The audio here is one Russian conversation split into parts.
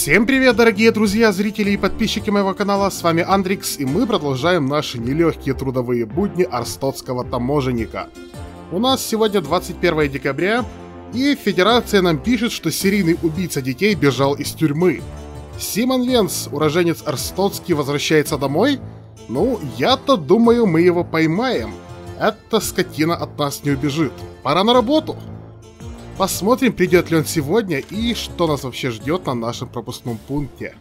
Всем привет, дорогие друзья, зрители и подписчики моего канала, с вами Андрикс, и мы продолжаем наши нелегкие трудовые будни арстотского таможенника. У нас сегодня 21 декабря, и Федерация нам пишет, что серийный убийца детей бежал из тюрьмы. Симон Венс, уроженец Арстоцкий, возвращается домой? Ну, я-то думаю, мы его поймаем. Эта скотина от нас не убежит. Пора на работу! Посмотрим, придет ли он сегодня и что нас вообще ждет на нашем пропускном пункте.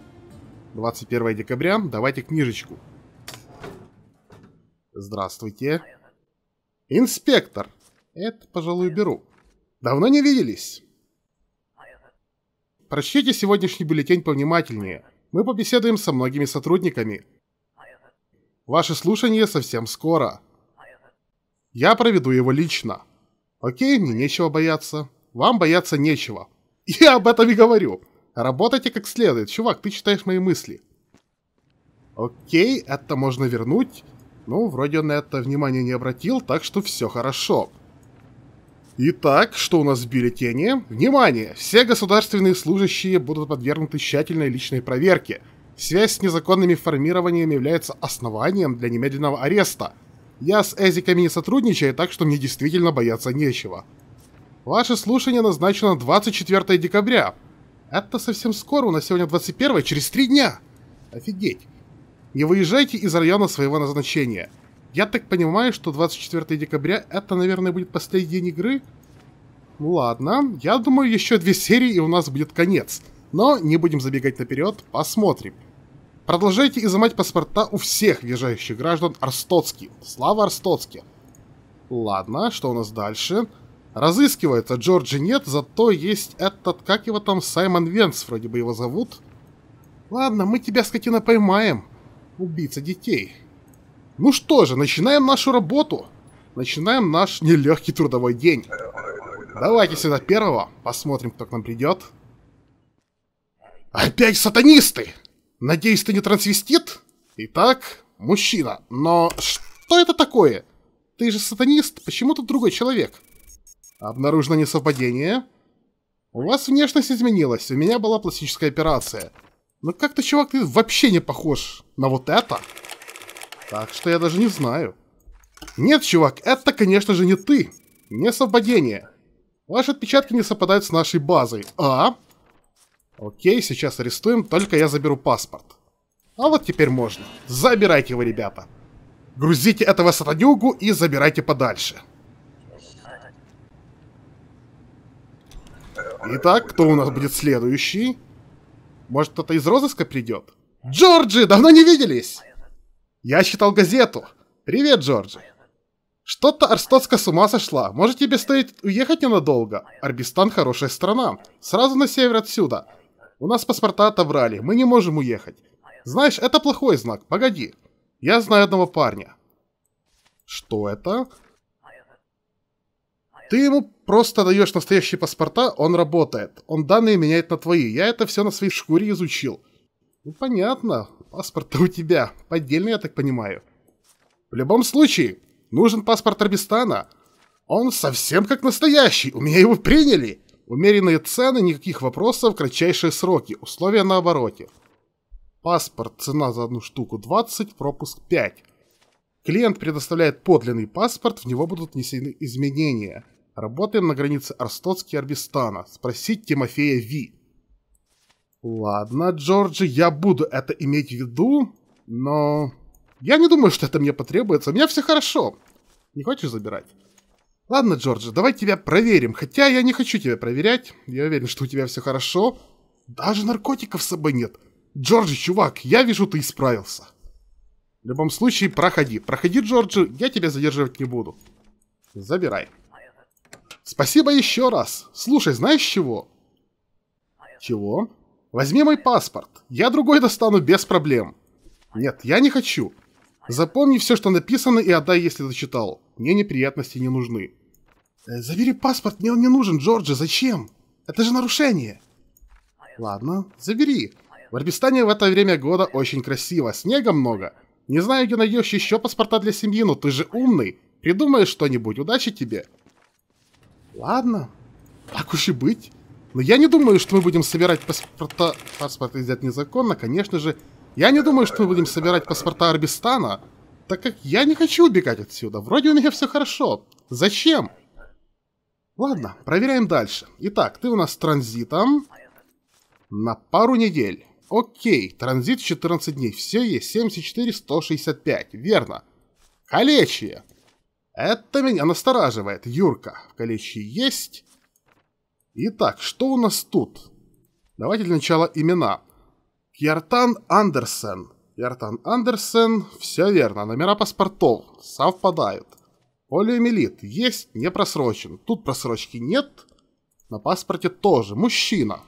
21 декабря, давайте книжечку. Здравствуйте. Инспектор. Это, пожалуй, беру. Давно не виделись. Прочтите сегодняшний бюллетень повнимательнее. Мы побеседуем со многими сотрудниками. Ваше слушание совсем скоро. Я проведу его лично. Окей, мне нечего бояться. Вам бояться нечего. Я об этом и говорю. Работайте как следует. Чувак, ты читаешь мои мысли. Окей, это можно вернуть. Ну, вроде он на это внимание не обратил, так что все хорошо. Итак, что у нас в бюллетене? Внимание! Все государственные служащие будут подвергнуты тщательной личной проверке. Связь с незаконными формированиями является основанием для немедленного ареста. Я с Эзиками не сотрудничаю, так что мне действительно бояться нечего. Ваше слушание назначено 24 декабря. Это совсем скоро, у нас сегодня 21, через три дня. Офигеть. Не выезжайте из района своего назначения. Я так понимаю, что 24 декабря это, наверное, будет последний день игры? Ну ладно, я думаю, еще две серии и у нас будет конец. Но не будем забегать наперед, посмотрим. Продолжайте изымать паспорта у всех въезжающих граждан Арстоцки. Слава Арстоцке! Ладно, что у нас дальше? Дальше. Разыскивается, Джорджи нет, зато есть этот, как его там, Саймон Венс вроде бы его зовут. Ладно, мы тебя, скотина, поймаем. Убийца детей. Ну что же, начинаем нашу работу. Начинаем наш нелегкий трудовой день. Давайте сюда первого, посмотрим, кто к нам придет. Опять сатанисты! Надеюсь, ты не трансвестит? Итак, мужчина, но что это такое? Ты же сатанист, почему тут другой человек? Обнаружено несовпадение. У вас внешность изменилась, у меня была пластическая операция. Но ну, как-то, чувак, ты вообще не похож на вот это. Так что я даже не знаю. Нет, чувак, это, конечно же, не ты. Не совпадение. Ваши отпечатки не совпадают с нашей базой. А? Окей, сейчас арестуем, только я заберу паспорт. А вот теперь можно. Забирайте его, ребята. Грузите этого сатанюгу и забирайте подальше. Итак, кто у нас будет следующий? Может, кто-то из розыска придет? Джорджи, давно не виделись! Я читал газету. Привет, Джорджи. Что-то Арстоцка с ума сошла. Может, тебе стоит уехать ненадолго? Арбистан хорошая страна. Сразу на север отсюда. У нас паспорта отобрали, мы не можем уехать. Знаешь, это плохой знак, погоди. Я знаю одного парня. Что это? Ты ему просто даешь настоящие паспорта, он работает. Он данные меняет на твои. Я это все на своей шкуре изучил. Ну, понятно. Паспорт у тебя. Поддельный, я так понимаю. В любом случае, нужен паспорт Арбистана. Он совсем как настоящий. У меня его приняли. Умеренные цены, никаких вопросов, кратчайшие сроки. Условия на обороте. Паспорт, цена за одну штуку 20, пропуск 5. Клиент предоставляет подлинный паспорт, в него будут внесены изменения – Работаем на границе Арстоцки и Арбистана. Спросить Тимофея Ви. Ладно, Джорджи, я буду это иметь в виду, но... Я не думаю, что это мне потребуется. У меня все хорошо. Не хочешь забирать? Ладно, Джорджи, давай тебя проверим. Хотя я не хочу тебя проверять. Я уверен, что у тебя все хорошо. Даже наркотиков с собой нет. Джорджи, чувак, я вижу, ты исправился. В любом случае, проходи. Проходи, Джорджи, я тебя задерживать не буду. Забирай. Спасибо еще раз. Слушай, знаешь чего? Чего? Возьми мой паспорт. Я другой достану без проблем. Нет, я не хочу. Запомни все, что написано, и отдай, если дочитал. Мне неприятности не нужны. Э, забери паспорт, мне он не нужен, Джорджи, зачем? Это же нарушение. Ладно, забери. В Барбистания в это время года очень красиво, снега много. Не знаю, где найдешь еще паспорта для семьи, но ты же умный. Придумаешь что-нибудь, удачи тебе. Ладно, так уж и быть. Но я не думаю, что мы будем собирать паспорта... паспорты взять незаконно, конечно же. Я не думаю, что мы будем собирать паспорта Арбистана, так как я не хочу убегать отсюда. Вроде у меня все хорошо. Зачем? Ладно, проверяем дальше. Итак, ты у нас транзитом на пару недель. Окей, транзит 14 дней. Все есть 74-165. Верно. Калечие. Это меня настораживает. Юрка, в колечке есть. Итак, что у нас тут? Давайте для начала имена. Кьяртан Андерсен. Кьяртан Андерсен, все верно. Номера паспортов совпадают. Полиомиелит есть, не просрочен. Тут просрочки нет. На паспорте тоже. Мужчина.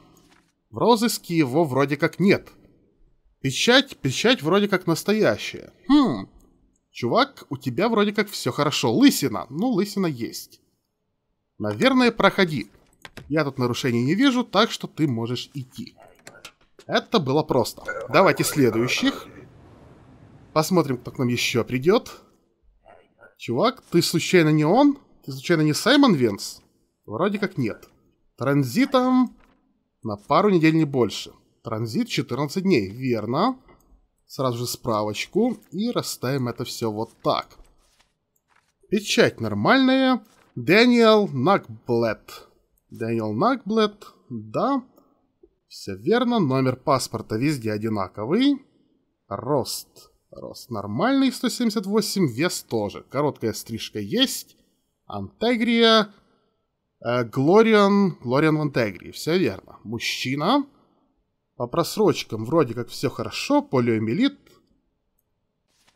В розыске его вроде как нет. Печать, печать вроде как настоящая. Хм, Чувак, у тебя вроде как все хорошо. Лысина. Ну, лысина есть. Наверное, проходи. Я тут нарушений не вижу, так что ты можешь идти. Это было просто. Давайте следующих. Посмотрим, кто к нам еще придет. Чувак, ты случайно не он? Ты случайно не Саймон Венс? Вроде как нет. Транзитом на пару недель не больше. Транзит 14 дней, верно сразу же справочку и расставим это все вот так. Печать нормальная. Дэниел Накблет. Дэниел Накблет, да. Все верно, номер паспорта везде одинаковый. Рост. Рост нормальный, 178, вес тоже. Короткая стрижка есть. Антегрия. Э, Глориан, Глориан в Антегрии, все верно. Мужчина. По просрочкам вроде как все хорошо, полиомиелит.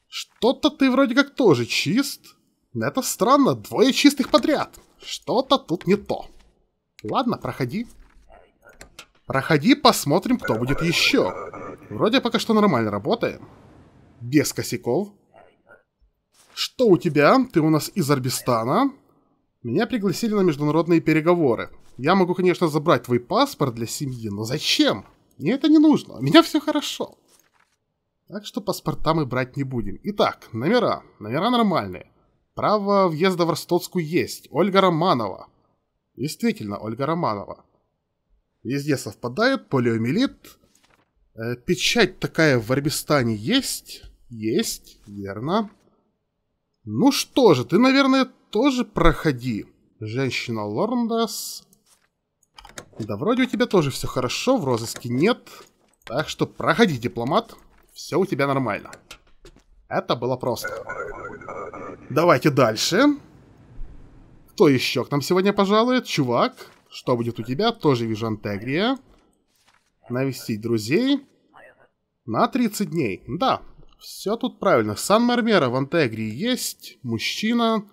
Что-то ты вроде как тоже чист. Но это странно, двое чистых подряд. Что-то тут не то. Ладно, проходи. Проходи, посмотрим, кто будет еще. Вроде пока что нормально работаем. Без косяков. Что у тебя? Ты у нас из Арбистана. Меня пригласили на международные переговоры. Я могу, конечно, забрать твой паспорт для семьи, но зачем? Мне это не нужно, у меня все хорошо. Так что паспорта мы брать не будем. Итак, номера. Номера нормальные. Право въезда в Ростоцку есть. Ольга Романова. Действительно, Ольга Романова. Везде совпадают. Полиомиелит. Э, печать такая в Арбистане есть. Есть, верно. Ну что же, ты, наверное, тоже проходи. Женщина Лорндас да вроде у тебя тоже все хорошо, в розыске нет. Так что проходи, дипломат. Все у тебя нормально. Это было просто. Давайте дальше. Кто еще к нам сегодня пожалует? Чувак. Что будет у тебя? Тоже вижу Антегрия. Навестить друзей. На 30 дней. Да, все тут правильно. Сан-Мармера в Антегрии есть. Мужчина.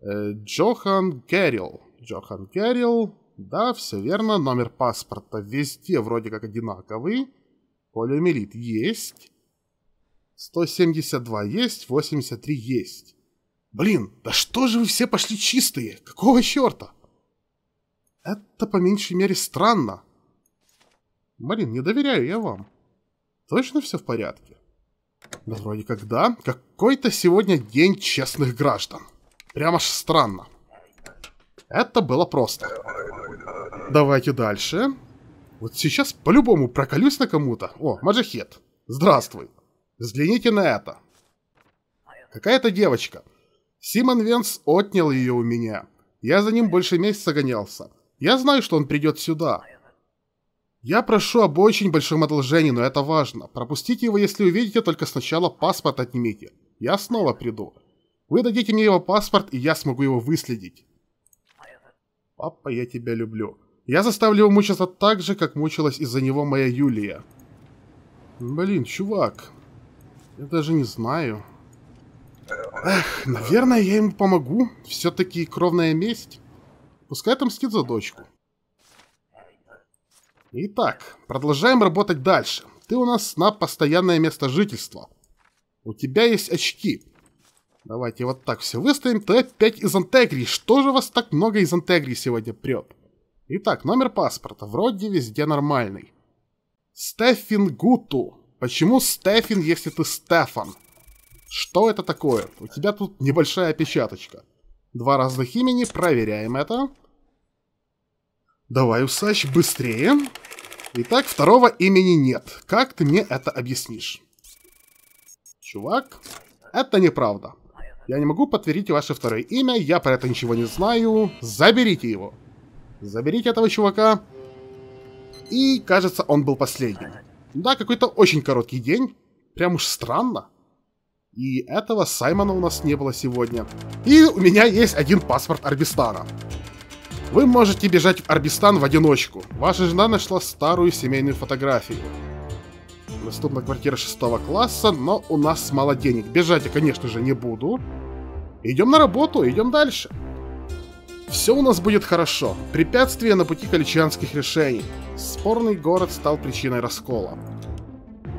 Э, Джохан Геррил. Джохан Геррил. Да, все верно, номер паспорта везде вроде как одинаковый. Полиомиелит есть. 172 есть, 83 есть. Блин, да что же вы все пошли чистые? Какого черта? Это по меньшей мере странно. Блин, не доверяю я вам. Точно все в порядке? Да вроде как да. Какой-то сегодня день честных граждан. Прямо ж странно. Это было просто. Давайте дальше. Вот сейчас по-любому проколюсь на кому-то. О, Маджахет. Здравствуй. Взгляните на это. Какая-то девочка. Симон Венс отнял ее у меня. Я за ним больше месяца гонялся. Я знаю, что он придет сюда. Я прошу об очень большом одолжении, но это важно. Пропустите его, если увидите, только сначала паспорт отнимите. Я снова приду. Вы дадите мне его паспорт, и я смогу его выследить. «Папа, я тебя люблю». Я заставлю его мучиться так же, как мучилась из-за него моя Юлия. Блин, чувак. Я даже не знаю. Эх, наверное, я ему помогу. Все-таки кровная месть. Пускай отомстит за дочку. Итак, продолжаем работать дальше. Ты у нас на постоянное место жительства. У тебя есть очки. Давайте вот так все выставим. Т5 из Антегрии. Что же вас так много из Антегрии сегодня прет? Итак, номер паспорта. Вроде везде нормальный. Стефин Гуту. Почему Стефин, если ты Стефан? Что это такое? У тебя тут небольшая опечаточка. Два разных имени. Проверяем это. Давай, Усач, быстрее. Итак, второго имени нет. Как ты мне это объяснишь? Чувак, это неправда. Я не могу подтвердить ваше второе имя, я про это ничего не знаю. Заберите его. Заберите этого чувака. И, кажется, он был последним. Да, какой-то очень короткий день. Прям уж странно. И этого Саймона у нас не было сегодня. И у меня есть один паспорт Арбистана. Вы можете бежать в Арбистан в одиночку. Ваша жена нашла старую семейную фотографию. Доступна квартира шестого класса, но у нас мало денег. Бежать я, конечно же, не буду. Идем на работу, идем дальше. Все у нас будет хорошо. Препятствие на пути каличанских решений. Спорный город стал причиной раскола.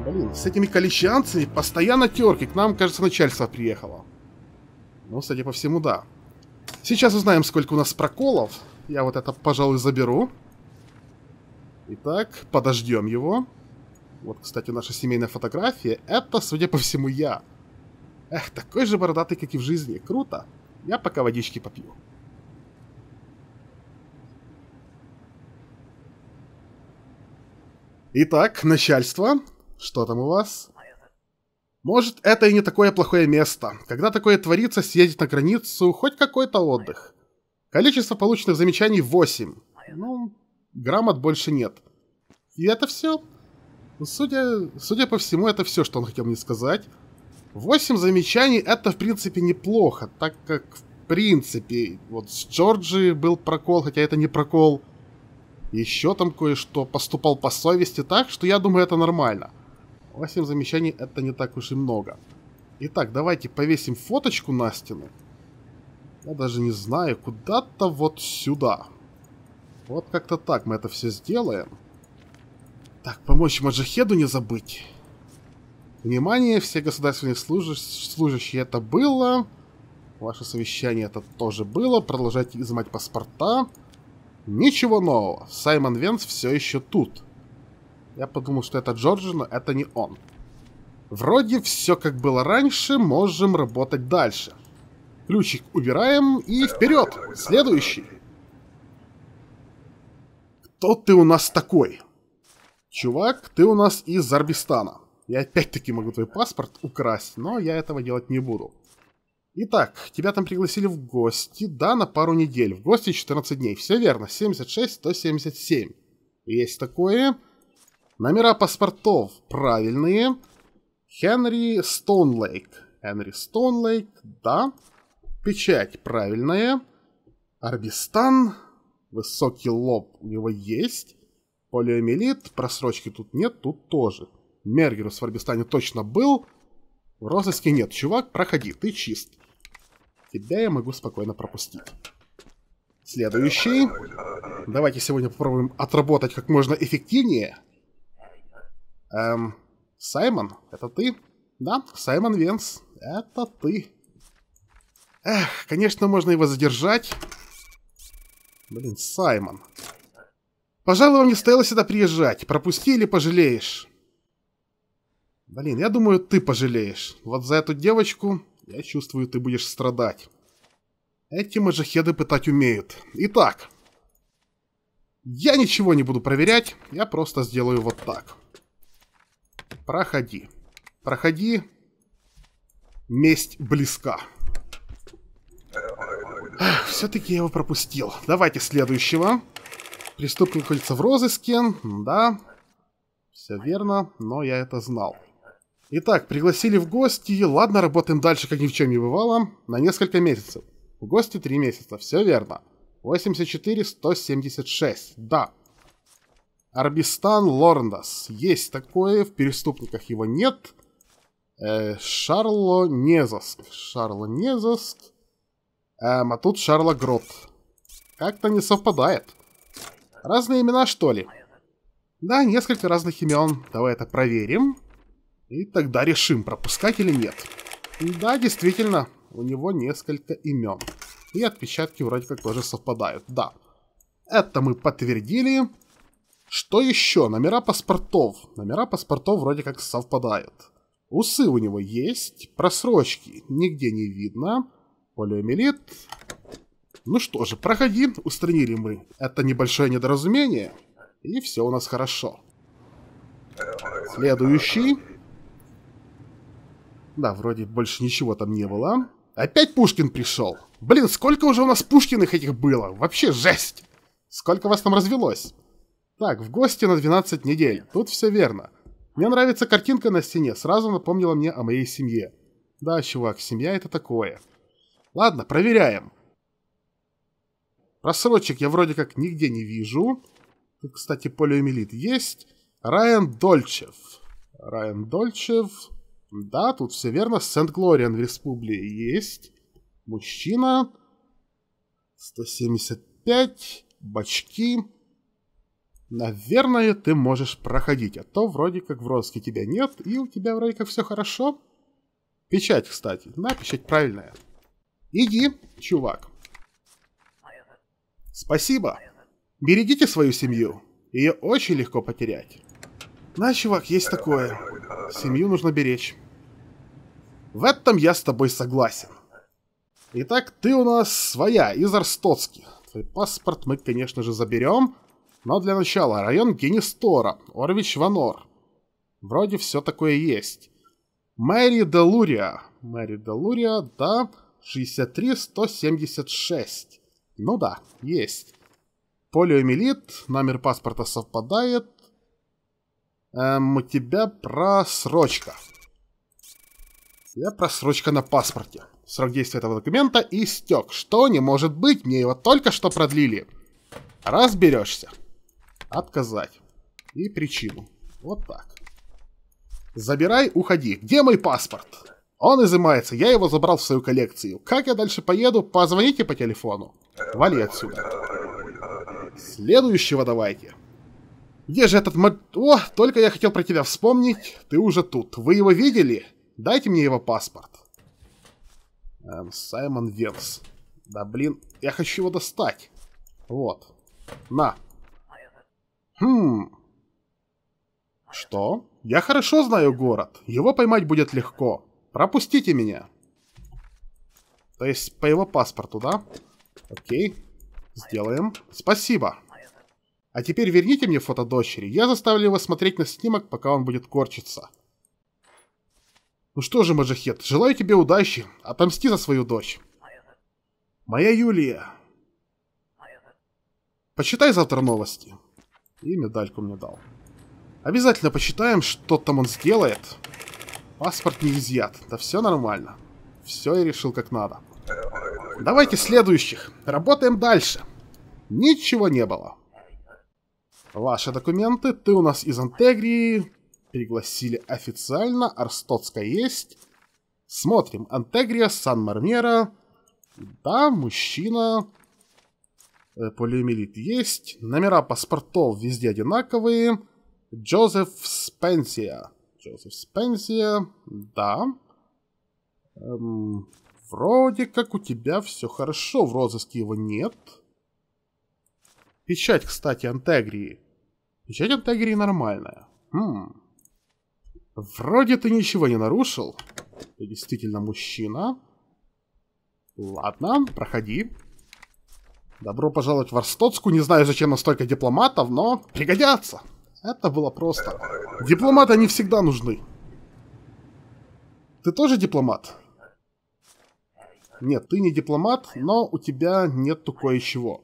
Блин, с этими каличанцами постоянно терки. К нам, кажется, начальство приехало. Ну, судя по всему, да. Сейчас узнаем, сколько у нас проколов. Я вот это, пожалуй, заберу. Итак, подождем его. Вот, кстати, наша семейная фотография. Это, судя по всему, я. Эх, такой же бородатый, как и в жизни. Круто. Я пока водички попью. Итак, начальство. Что там у вас? Может, это и не такое плохое место. Когда такое творится, съездить на границу, хоть какой-то отдых. Количество полученных замечаний 8. Ну, грамот больше нет. И это все. Ну, судя, судя по всему, это все, что он хотел мне сказать. Восемь замечаний — это, в принципе, неплохо, так как, в принципе, вот с Джорджи был прокол, хотя это не прокол. Еще там кое-что поступал по совести так, что я думаю, это нормально. Восемь замечаний — это не так уж и много. Итак, давайте повесим фоточку на стену. Я даже не знаю, куда-то вот сюда. Вот как-то так мы это все сделаем. Так, помочь Маджахеду не забыть. Внимание, все государственные служа служащие это было. Ваше совещание это тоже было. Продолжайте изымать паспорта. Ничего нового. Саймон Венс все еще тут. Я подумал, что это Джорджи, но это не он. Вроде все как было раньше, можем работать дальше. Ключик убираем и вперед! Следующий! Кто ты у нас такой? Чувак, ты у нас из Зарбистана. Я опять-таки могу твой паспорт украсть, но я этого делать не буду. Итак, тебя там пригласили в гости, да, на пару недель. В гости 14 дней. Все верно, 76-177. Есть такое. Номера паспортов правильные. Хенри Стоунлейк. Хенри Стоунлейк, да. Печать правильная. Арбистан. Высокий лоб у него есть. Полиомиелит, просрочки тут нет, тут тоже. Мергерус в Арбистане точно был. В розыске нет. Чувак, проходи, ты чист. Тебя я могу спокойно пропустить. Следующий. Давайте сегодня попробуем отработать как можно эффективнее. Эм, Саймон, это ты? Да, Саймон Венс, это ты. Эх, конечно, можно его задержать. Блин, Саймон. Пожалуй, вам не стоило сюда приезжать. Пропусти или пожалеешь. Блин, я думаю, ты пожалеешь. Вот за эту девочку, я чувствую, ты будешь страдать. Эти маджахеды пытать умеют. Итак, я ничего не буду проверять, я просто сделаю вот так. Проходи. Проходи. Месть близка. Все-таки я его пропустил. Давайте следующего. Преступник кольца в розыске, да, все верно, но я это знал. Итак, пригласили в гости, ладно, работаем дальше, как ни в чем не бывало, на несколько месяцев. В гости три месяца, все верно. 84-176, да. Арбистан Лорндас, есть такое, в преступниках его нет. Э, Шарло Незаск, Шарло Незаск, Эм, а тут Шарло Грот. Как-то не совпадает. Разные имена, что ли? Да, несколько разных имен. Давай это проверим. И тогда решим, пропускать или нет. Да, действительно, у него несколько имен. И отпечатки вроде как тоже совпадают, да. Это мы подтвердили. Что еще? Номера паспортов. Номера паспортов вроде как совпадают. Усы у него есть, просрочки нигде не видно. Полиомиелит, ну что же, проходи, устранили мы это небольшое недоразумение, и все у нас хорошо. Следующий. Да, вроде больше ничего там не было. Опять Пушкин пришел. Блин, сколько уже у нас Пушкиных этих было? Вообще жесть. Сколько вас там развелось? Так, в гости на 12 недель. Тут все верно. Мне нравится картинка на стене. Сразу напомнила мне о моей семье. Да, чувак, семья это такое. Ладно, проверяем. Просрочек я вроде как нигде не вижу. Тут, кстати, полиомиелит есть. Райан Дольчев. Райан Дольчев. Да, тут все верно. Сент-Глориан в Республике есть. Мужчина. 175. Бачки. Наверное, ты можешь проходить, а то вроде как в розыске тебя нет, и у тебя вроде как все хорошо. Печать, кстати. Да, печать правильная. Иди, чувак. Спасибо. Берегите свою семью. Ее очень легко потерять. Знаешь, чувак, есть такое. Семью нужно беречь. В этом я с тобой согласен. Итак, ты у нас своя, из Арстоцки. Твой паспорт мы, конечно же, заберем. Но для начала район Генистора, Орвич Ванор. Вроде все такое есть. Мэри Делурия. Мэри Делурия, да, 63 176. Ну да, есть. Полиомиелит, номер паспорта совпадает. Эм, у тебя просрочка. У тебя просрочка на паспорте. Срок действия этого документа истек. Что не может быть, мне его только что продлили. Разберешься. Отказать. И причину. Вот так. Забирай, уходи. Где мой паспорт? Он изымается, я его забрал в свою коллекцию. Как я дальше поеду, позвоните по телефону. Вали отсюда. Следующего давайте. Где же этот мод... О, только я хотел про тебя вспомнить. Ты уже тут. Вы его видели? Дайте мне его паспорт. Эм, Саймон Венс. Да блин, я хочу его достать. Вот. На. Хм. Что? Я хорошо знаю город. Его поймать будет легко. Пропустите меня. То есть по его паспорту, да? Окей. Сделаем. Спасибо. А теперь верните мне фото дочери. Я заставлю его смотреть на снимок, пока он будет корчиться. Ну что же, Маджахет, желаю тебе удачи. Отомсти за свою дочь. Моя Юлия. Почитай завтра новости. И медальку мне дал. Обязательно почитаем, что там он сделает. Паспорт не изъят. Да все нормально. Все я решил как надо. Давайте следующих. Работаем дальше. Ничего не было. Ваши документы. Ты у нас из Антегрии. Пригласили официально. Арстоцкая есть. Смотрим. Антегрия, Сан-Мармера. Да, мужчина. Э, полиомиелит есть. Номера паспортов везде одинаковые. Джозеф Спенсия. Джозеф Спенсия, да. Эм, вроде как у тебя все хорошо, в розыске его нет. Печать, кстати, Антегрии. Печать Антегрии нормальная. Хм. Вроде ты ничего не нарушил. Ты действительно мужчина. Ладно, проходи. Добро пожаловать в Арстоцку. Не знаю, зачем настолько дипломатов, но пригодятся. Это было просто. Дипломаты не всегда нужны. Ты тоже дипломат? Нет, ты не дипломат, но у тебя нету кое-чего.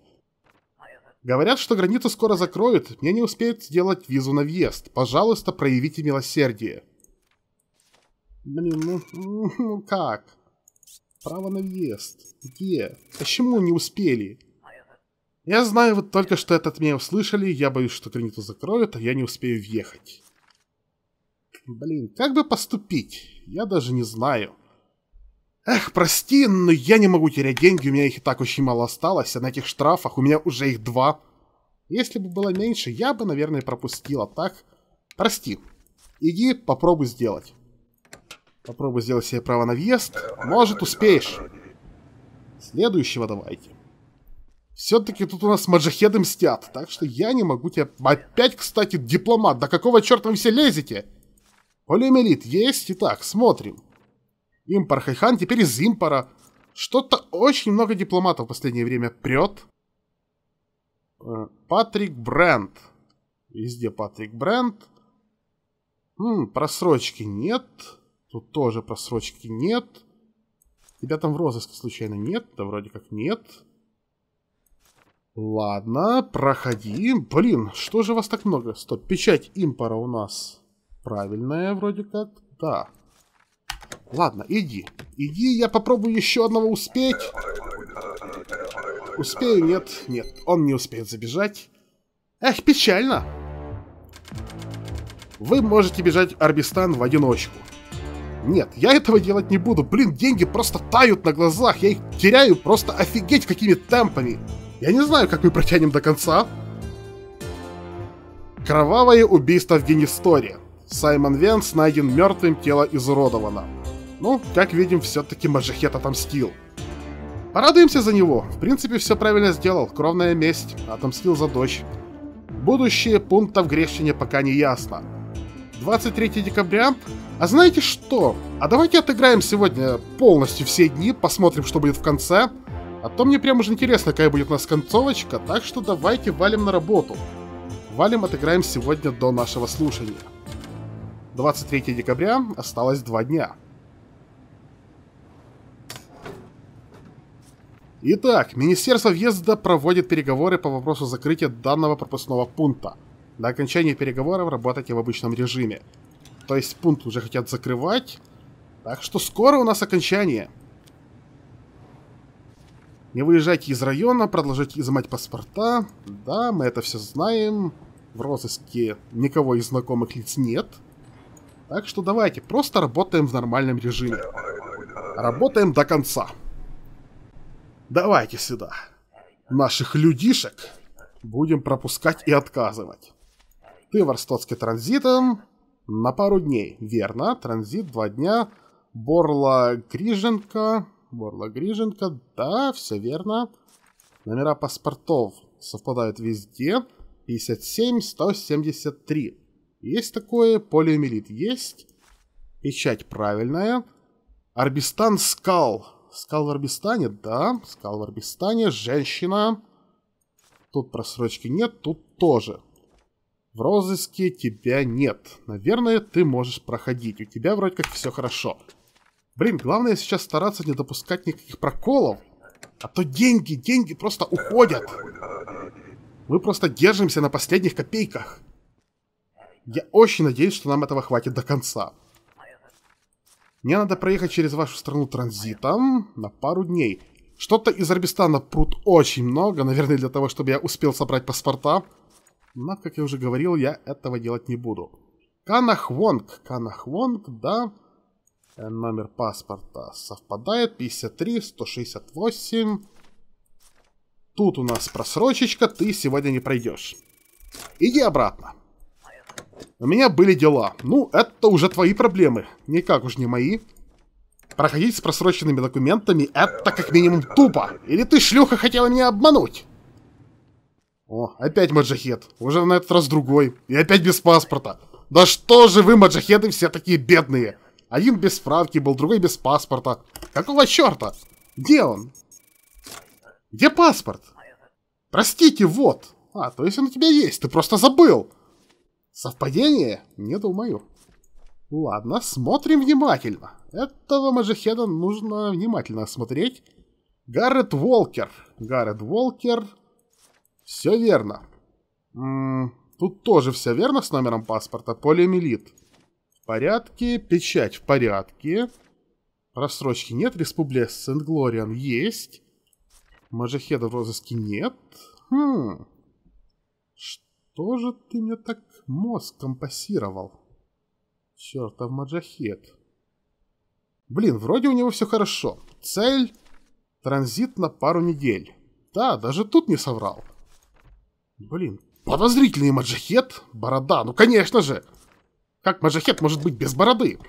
Говорят, что границу скоро закроют, мне не успеют сделать визу на въезд. Пожалуйста, проявите милосердие. Блин, ну, ну, ну как? Право на въезд. Где? Почему не успели? Я знаю, вот только что это от меня услышали, я боюсь, что границу закроют, а я не успею въехать. Блин, как бы поступить? Я даже не знаю. Эх, прости, но я не могу терять деньги, у меня их и так очень мало осталось, а на этих штрафах у меня уже их два. Если бы было меньше, я бы, наверное, пропустила, так? Прости. Иди, попробуй сделать. Попробуй сделать себе право на въезд. Может, успеешь. Следующего давайте. Все-таки тут у нас с маджахеды мстят, так что я не могу тебя... Опять, кстати, дипломат, да какого черта вы все лезете? Полимелит есть, итак, смотрим. Импар Хайхан теперь из импара. Что-то очень много дипломатов в последнее время прет. Э, Патрик Брент. Везде Патрик Брент. Хм, просрочки нет. Тут тоже просрочки нет. Тебя там в розыске случайно нет? Да вроде как нет. Ладно, проходи. Блин, что же вас так много? Стоп, печать импора у нас правильная вроде как. Да. Ладно, иди. Иди, я попробую еще одного успеть. Успею? Нет, нет. Он не успеет забежать. Эх, печально. Вы можете бежать Арбистан в одиночку. Нет, я этого делать не буду. Блин, деньги просто тают на глазах. Я их теряю просто офигеть какими темпами. Я не знаю, как мы протянем до конца. Кровавое убийство в Генистории. Саймон Венс найден мертвым, тело изуродовано. Ну, как видим, все-таки Маджахет отомстил. Порадуемся за него. В принципе, все правильно сделал. Кровная месть. Отомстил за дочь. Будущее пункта в грехчине пока не ясно. 23 декабря. А знаете что? А давайте отыграем сегодня полностью все дни, посмотрим, что будет в конце. А то мне прям уже интересно, какая будет у нас концовочка, так что давайте валим на работу. Валим отыграем сегодня до нашего слушания. 23 декабря, осталось два дня. Итак, Министерство въезда проводит переговоры по вопросу закрытия данного пропускного пункта. До окончания переговоров работайте в обычном режиме. То есть пункт уже хотят закрывать, так что скоро у нас окончание. Не выезжайте из района, продолжайте изымать паспорта. Да, мы это все знаем. В розыске никого из знакомых лиц нет. Так что давайте, просто работаем в нормальном режиме. Работаем до конца. Давайте сюда. Наших людишек будем пропускать и отказывать. Ты в Ростовске транзитом на пару дней. Верно, транзит два дня. Борла Криженко Борла Гриженко. Да, все верно. Номера паспортов совпадают везде. 57, 173. Есть такое, полиомиелит есть. Печать правильная. Арбистан Скал. Скал в Арбистане, да. Скал в Арбистане, женщина. Тут просрочки нет, тут тоже. В розыске тебя нет. Наверное, ты можешь проходить. У тебя вроде как все хорошо. Блин, главное сейчас стараться не допускать никаких проколов. А то деньги, деньги просто уходят. Мы просто держимся на последних копейках. Я очень надеюсь, что нам этого хватит до конца. Мне надо проехать через вашу страну транзитом на пару дней. Что-то из Арбистана прут очень много, наверное, для того, чтобы я успел собрать паспорта. Но, как я уже говорил, я этого делать не буду. Канахвонг, Канахвонг, да... Э, номер паспорта совпадает. 53, 168. Тут у нас просрочечка, ты сегодня не пройдешь. Иди обратно. У меня были дела. Ну, это уже твои проблемы. Никак уж не мои. Проходить с просроченными документами — это как минимум тупо. Или ты, шлюха, хотела меня обмануть? О, опять маджахет. Уже на этот раз другой. И опять без паспорта. Да что же вы, маджахеты, все такие бедные. Один без справки был, другой без паспорта. Какого черта? Где он? Где паспорт? Простите, вот. А, то есть он у тебя есть, ты просто забыл. Совпадение? Не думаю. Ладно, смотрим внимательно. Этого Маджахеда нужно внимательно осмотреть. Гаррет Волкер. Гаррет Волкер. Все верно. М -м, тут тоже все верно с номером паспорта. Полиэмилит порядке, печать в порядке. Рассрочки нет, Республика Сент-Глориан есть. Мажахеда в розыске нет. Хм. Что же ты мне так мозг компасировал? Чертов Маджахед. Блин, вроде у него все хорошо. Цель – транзит на пару недель. Да, даже тут не соврал. Блин, подозрительный Маджахед? Борода, ну конечно же! Как маджахет может быть без бороды?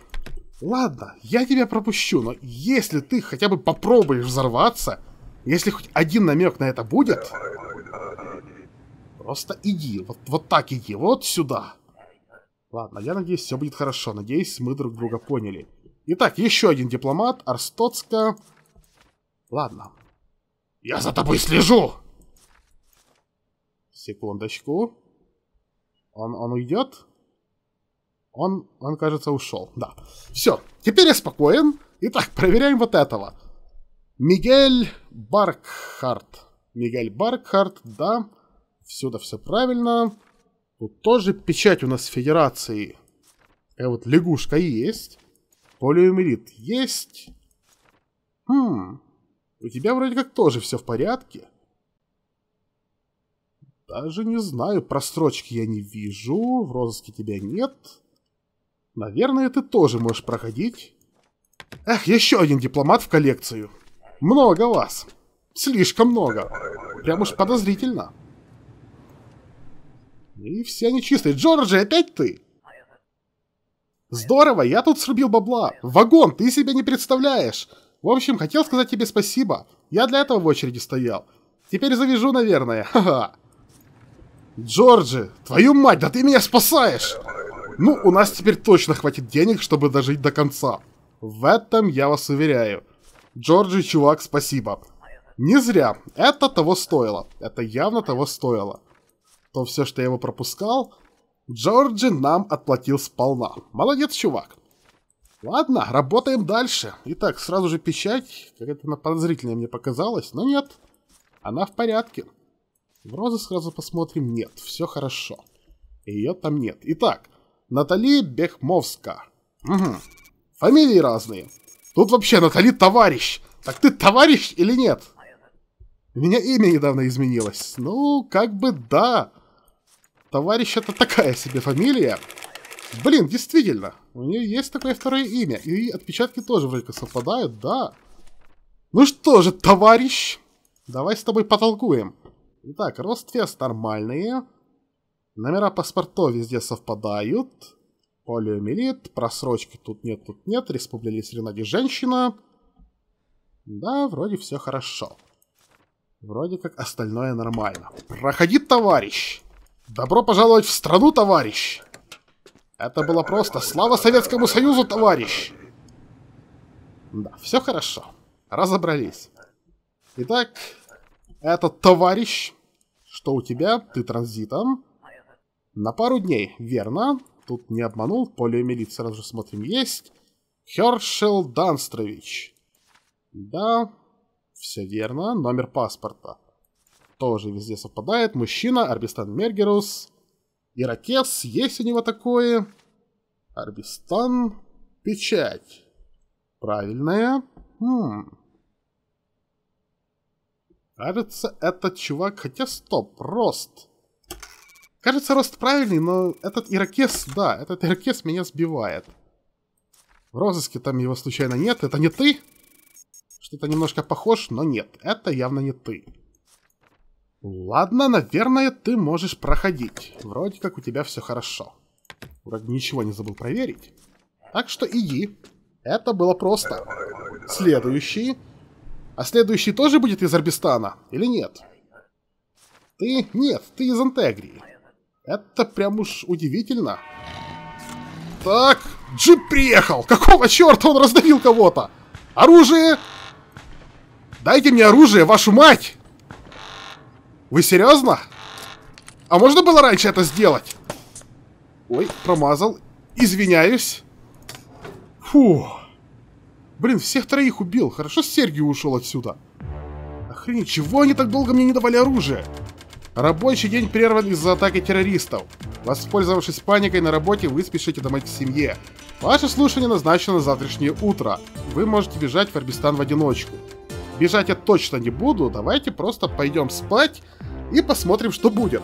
Ладно, я тебя пропущу, но если ты хотя бы попробуешь взорваться, если хоть один намек на это будет... Просто иди, вот, вот так иди, вот сюда. Ладно, я надеюсь, все будет хорошо. Надеюсь, мы друг друга поняли. Итак, еще один дипломат, Арстоцка. Ладно. Я за тобой слежу! Секундочку. Он, он уйдет? Он, он, кажется, ушел. Да. Все. Теперь я спокоен. Итак, проверяем вот этого. Мигель Баркхарт. Мигель Баркхарт, да. Всюду все правильно. Тут тоже печать у нас федерации. Э, вот лягушка есть. Полиомелит есть. Хм. У тебя вроде как тоже все в порядке. Даже не знаю, Прострочки я не вижу, в розыске тебя нет. Наверное, ты тоже можешь проходить. Эх, еще один дипломат в коллекцию. Много вас. Слишком много. Прям уж подозрительно. И все они чистые. Джорджи, опять ты? Здорово, я тут срубил бабла. Вагон, ты себе не представляешь. В общем, хотел сказать тебе спасибо. Я для этого в очереди стоял. Теперь завяжу, наверное. Ха-ха. Джорджи, твою мать, да ты меня спасаешь! Ну, у нас теперь точно хватит денег, чтобы дожить до конца. В этом я вас уверяю. Джорджи, чувак, спасибо. Не зря. Это того стоило. Это явно того стоило. То все, что я его пропускал, Джорджи нам отплатил сполна. Молодец, чувак. Ладно, работаем дальше. Итак, сразу же печать. Как-то она подозрительная мне показалось. но нет. Она в порядке. В розы сразу посмотрим. Нет, все хорошо. Ее там нет. Итак, Натали Бехмовска. Угу. Фамилии разные. Тут вообще Натали товарищ. Так ты товарищ или нет? У меня имя недавно изменилось. Ну, как бы да. Товарищ это такая себе фамилия. Блин, действительно. У нее есть такое второе имя. И отпечатки тоже вроде как совпадают, да. Ну что же, товарищ. Давай с тобой потолкуем. Итак, рост вес нормальные. Номера паспортов везде совпадают. Полиомиелит, просрочки тут нет, тут нет. Республика Серенаде женщина. Да, вроде все хорошо. Вроде как остальное нормально. Проходи, товарищ! Добро пожаловать в страну, товарищ! Это было просто. Слава Советскому Союзу, товарищ! Да, все хорошо. Разобрались. Итак, это товарищ, что у тебя? Ты транзитом. На пару дней, верно? Тут не обманул, Поле полиомиелит сразу же смотрим, есть. Хершел Данстрович. Да, все верно. Номер паспорта. Тоже везде совпадает. Мужчина, Арбистан Мергерус. Иракес, есть у него такое. Арбистан, печать. Правильная. Хм. Кажется, этот чувак, хотя стоп, рост. Кажется, рост правильный, но этот ирокез, да, этот ирокез меня сбивает. В розыске там его случайно нет. Это не ты? Что-то немножко похож, но нет. Это явно не ты. Ладно, наверное, ты можешь проходить. Вроде как у тебя все хорошо. Вроде ничего не забыл проверить. Так что иди. Это было просто. Следующий. А следующий тоже будет из Арбистана? Или нет? Ты? Нет, ты из Интегрии. Это прям уж удивительно. Так, джип приехал! Какого черта он раздавил кого-то? Оружие! Дайте мне оружие, вашу мать! Вы серьезно? А можно было раньше это сделать? Ой, промазал. Извиняюсь. Фу. Блин, всех троих убил. Хорошо, Сергей ушел отсюда. Охренеть, чего они так долго мне не давали оружие? Рабочий день прерван из-за атаки террористов. Воспользовавшись паникой на работе, вы спешите домой к семье. Ваше слушание назначено на завтрашнее утро. Вы можете бежать в Арбистан в одиночку. Бежать я точно не буду, давайте просто пойдем спать и посмотрим, что будет.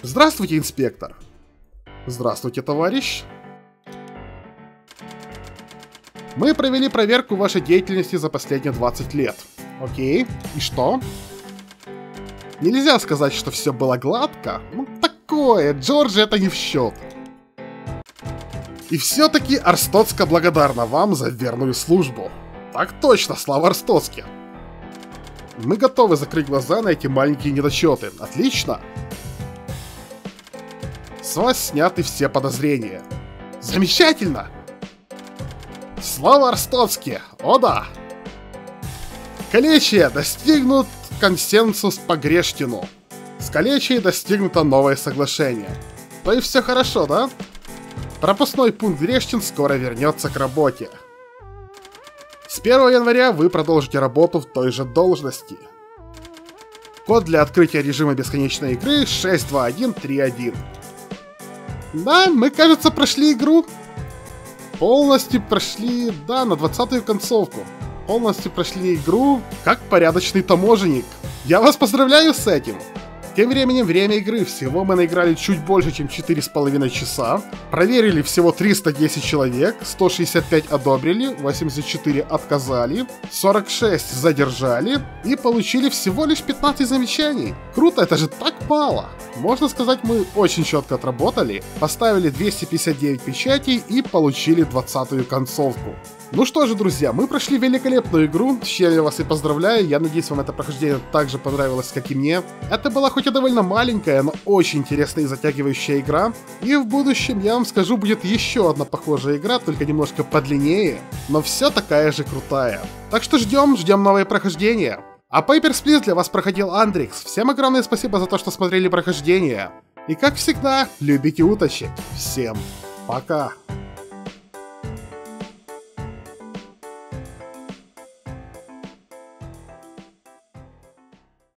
Здравствуйте, инспектор. Здравствуйте, товарищ. Мы провели проверку вашей деятельности за последние 20 лет. Окей, и что? Нельзя сказать, что все было гладко. Ну такое, Джорджи это не в счет. И все-таки Арстоцка благодарна вам за верную службу. Так точно, слава Арстоцке. Мы готовы закрыть глаза на эти маленькие недочеты. Отлично. С вас сняты все подозрения. Замечательно! Слава Арстоцке! О да! Скалечье достигнут консенсус по Грештину. С Скалечье достигнуто новое соглашение. То ну и все хорошо, да? Пропускной пункт Грешчин скоро вернется к работе. С 1 января вы продолжите работу в той же должности. Код для открытия режима бесконечной игры 62131. Да, мы, кажется, прошли игру. Полностью прошли, да, на 20-ю концовку полностью прошли игру как порядочный таможенник. Я вас поздравляю с этим! Тем временем время игры. Всего мы наиграли чуть больше, чем 4,5 часа. Проверили всего 310 человек, 165 одобрили, 84 отказали, 46 задержали и получили всего лишь 15 замечаний. Круто, это же так мало! Можно сказать, мы очень четко отработали, поставили 259 печатей и получили 20-ю концовку. Ну что же, друзья, мы прошли великолепную игру, с вас и поздравляю. Я надеюсь, вам это прохождение также понравилось, как и мне. Это была хоть и довольно маленькая, но очень интересная и затягивающая игра. И в будущем, я вам скажу, будет еще одна похожая игра, только немножко подлиннее, но все такая же крутая. Так что ждем, ждем новые прохождения. А Papers, Please для вас проходил Андрикс. Всем огромное спасибо за то, что смотрели прохождение. И как всегда, любите уточек. Всем пока.